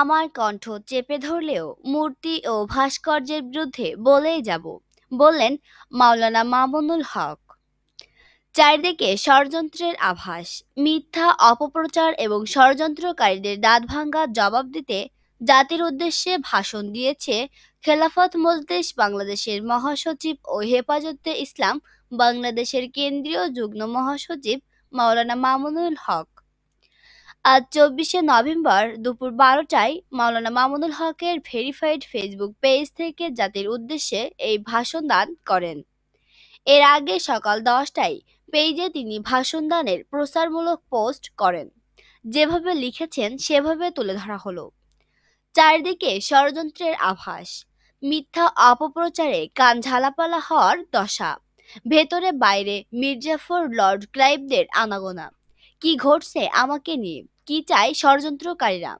আমার কণ্ঠ চেপে ধরলেও মূর্তি ও ভাস্কর্যের বিরুদ্ধে বলেই যাব বললেন মাওলানা মামুনুল হক চারিদিকে ষড়যন্ত্রের আভাস মিথ্যা অপপ্রচার এবং ষড়যন্ত্রকারীদের দাঁত ভাঙ্গা জবাব দিতে জাতির উদ্দেশ্যে ভাষণ দিয়েছে খেলাফত মজদেশ বাংলাদেশের মহাসচিব ও হেফাজতে ইসলাম বাংলাদেশের কেন্দ্রীয় যুগ্ম মহাসচিব মাওলানা মামুনুল হক আজ চব্বিশে নভেম্বর দুপুর বারোটায় মাওলানা মামুনুল হকের ভেরিফাইড ফেসবুক পেজ থেকে জাতির উদ্দেশ্যে এই ভাষণ দান করেন এর আগে সকাল দশটায় পেজে তিনি ভাষণ দানের প্রচারমূলক পোস্ট করেন যেভাবে লিখেছেন সেভাবে তুলে ধরা হলো চারদিকে ষড়যন্ত্রের আভাস মিথ্যা অপপ্রচারে কান ঝালাপালা হওয়ার দশা ভেতরে বাইরে মির্জাফর লর্ড ক্লাইভদের আনাগোনা কি ঘটছে আমাকে নিয়ে কি চায় ষড়যন্ত্রকারীরা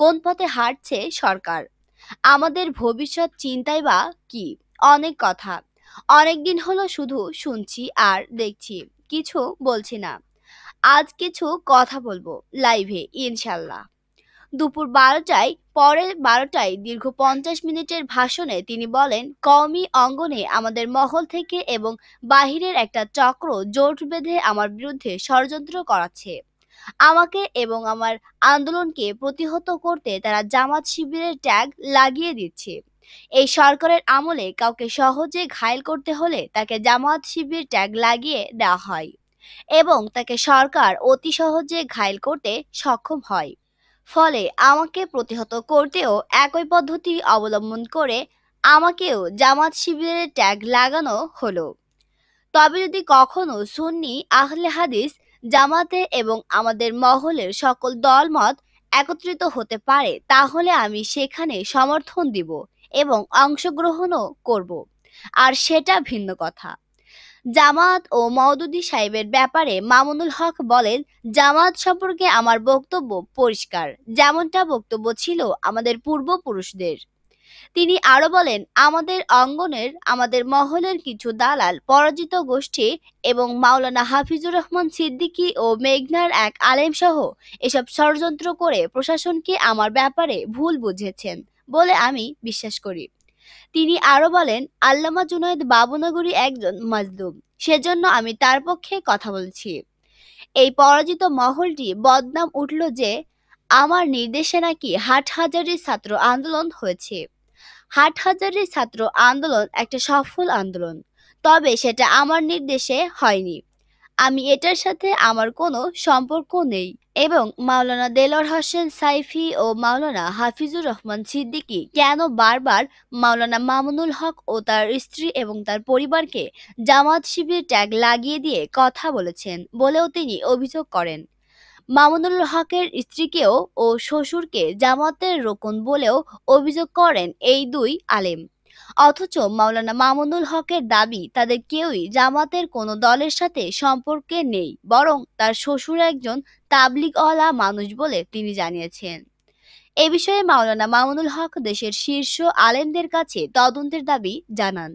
কোন পথে হাঁটছে সরকার আমাদের ভবিষ্যৎ চিন্তায় বা কি অনেক কথা অনেক দিন হলো শুধু শুনছি আর দেখছি কিছু বলছি না আজ কিছু কথা বলবো লাইভে ইনশাল্লাহ দুপুর বারোটায় পরে বারোটায় দীর্ঘ পঞ্চাশ মিনিটের ভাষণে তিনি বলেন কওমি অঙ্গনে আমাদের মহল থেকে এবং বাহিরের একটা চক্র জোট বেঁধে আমার বিরুদ্ধে ষড়যন্ত্র করাচ্ছে আমাকে এবং আমার আন্দোলনকে প্রতিহত করতে তারা জামাত শিবিরের ট্যাগ লাগিয়ে দিচ্ছে এই সরকারের আমলে কাউকে সহজে ঘায়ল করতে হলে তাকে জামাত শিবির ট্যাগ লাগিয়ে দেওয়া হয় এবং তাকে সরকার অতি সহজে ঘায়ল করতে সক্ষম হয় ফলে আমাকে প্রতিহত করতেও একই পদ্ধতি অবলম্বন করে আমাকেও জামাত শিবিরের ট্যাগ লাগানো হলো তবে যদি কখনো সুন্নি আহলে হাদিস জামাতে এবং আমাদের মহলের সকল দলমত একত্রিত হতে পারে তাহলে আমি সেখানে সমর্থন দিব এবং অংশগ্রহণও করব আর সেটা ভিন্ন কথা জামাত ও মওদুদি সাহেবের ব্যাপারে মামুনুল হক বলেন জামাত সম্পর্কে আমার বক্তব্য পরিষ্কার যেমনটা বক্তব্য ছিল আমাদের পূর্বপুরুষদের তিনি আরো বলেন আমাদের অঙ্গনের আমাদের মহলের কিছু দালাল পরাজিত গোষ্ঠী এবং মাওলানা হাফিজুর রহমান সিদ্দিকি ও মেঘনার এক আলেম সহ এসব ষড়যন্ত্র করে প্রশাসনকে আমার ব্যাপারে ভুল বুঝেছেন বলে আমি বিশ্বাস করি তিনি আরও বলেন আল্লামা জুনায়েদ বাবুনগরী একজন মাজলুম সেজন্য আমি তার পক্ষে কথা বলছি এই পরাজিত মহলটি বদনাম উঠল যে আমার নির্দেশে নাকি হাট হাজারের ছাত্র আন্দোলন হয়েছে হাট হাজারের ছাত্র আন্দোলন একটা সফল আন্দোলন তবে সেটা আমার নির্দেশে হয়নি আমি এটার সাথে আমার কোনো সম্পর্ক নেই এবং মাওলানা দেলর হোসেন সাইফি ও মাওলানা হাফিজুর রহমান সিদ্দিকী কেন বারবার মাওলানা মামুনুল হক ও তার স্ত্রী এবং তার পরিবারকে জামাত শিবির ট্যাগ লাগিয়ে দিয়ে কথা বলেছেন বলেও তিনি অভিযোগ করেন মামুনুল হকের স্ত্রীকেও ও শ্বশুরকে জামাতের রোকন বলেও অভিযোগ করেন এই দুই আলেম অথচ মাওলানা মামুনুল হকের দাবি তাদের কেউই জামাতের কোনো দলের সাথে সম্পর্কে নেই বরং তার শ্বশুর একজন তাবলিক অলা মানুষ বলে তিনি জানিয়েছেন এ বিষয়ে মাওলানা মামুনুল হক দেশের শীর্ষ আলেমদের কাছে তদন্তের দাবি জানান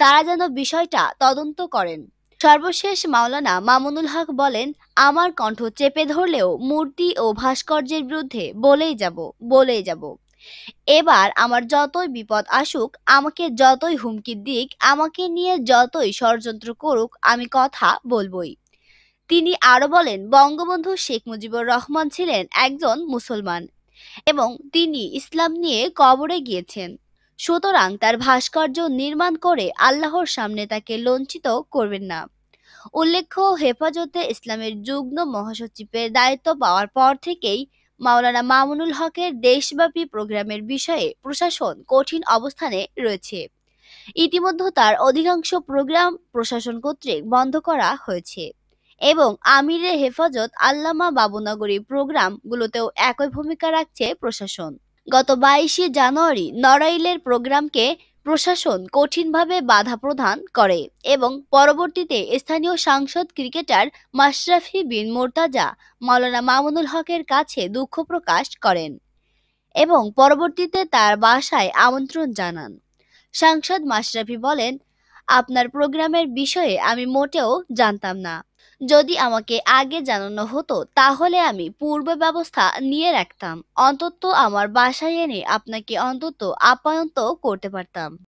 তারা যেন বিষয়টা তদন্ত করেন সর্বশেষ মাওলানা মামুনুল হক বলেন আমার কণ্ঠ চেপে ধরলেও মূর্তি ও ভাস্কর্যের বিরুদ্ধে বলেই যাব বলেই যাব এবার আমার যতই বিপদ আসুক আমাকে যতই হুমকি দিক আমাকে নিয়ে যতই ষড়যন্ত্র করুক আমি কথা বলবই তিনি আরও বলেন বঙ্গবন্ধু শেখ মুজিবুর রহমান ছিলেন একজন মুসলমান এবং তিনি ইসলাম নিয়ে কবরে গিয়েছেন সুতরাং তার ভাস্কর্য নির্মাণ করে আল্লাহর সামনে তাকে লঞ্চিত করবেন না উল্লেখ্য হেফাজতে ইসলামের যুগ্ম মহাসচিবের দায়িত্ব পাওয়ার পর থেকেই মাওলানা মামুনুল হকের দেশব্যাপী প্রোগ্রামের বিষয়ে প্রশাসন কঠিন অবস্থানে রয়েছে ইতিমধ্যে তার অধিকাংশ প্রোগ্রাম প্রশাসন কর্তৃক বন্ধ করা হয়েছে এবং আমিরের হেফাজত আল্লামা বাবুনগরী প্রোগ্রামগুলোতেও একই ভূমিকা রাখছে প্রশাসন গত বাইশে জানুয়ারি নড়াইলের প্রোগ্রামকে প্রশাসন কঠিনভাবে বাধা প্রদান করে এবং পরবর্তীতে স্থানীয় সাংসদ ক্রিকেটার মাশরাফি বিন মোর্তাজা মাওলানা মামুনুল হকের কাছে দুঃখ প্রকাশ করেন এবং পরবর্তীতে তার বাসায় আমন্ত্রণ জানান সাংসদ মাশরাফি বলেন আপনার প্রোগ্রামের বিষয়ে আমি মোটেও জানতাম না যদি আমাকে আগে জানানো হতো তাহলে আমি পূর্ব ব্যবস্থা নিয়ে রাখতাম অন্তত আমার বাসায় এনে আপনাকে অন্তত আপ্যায়ন করতে পারতাম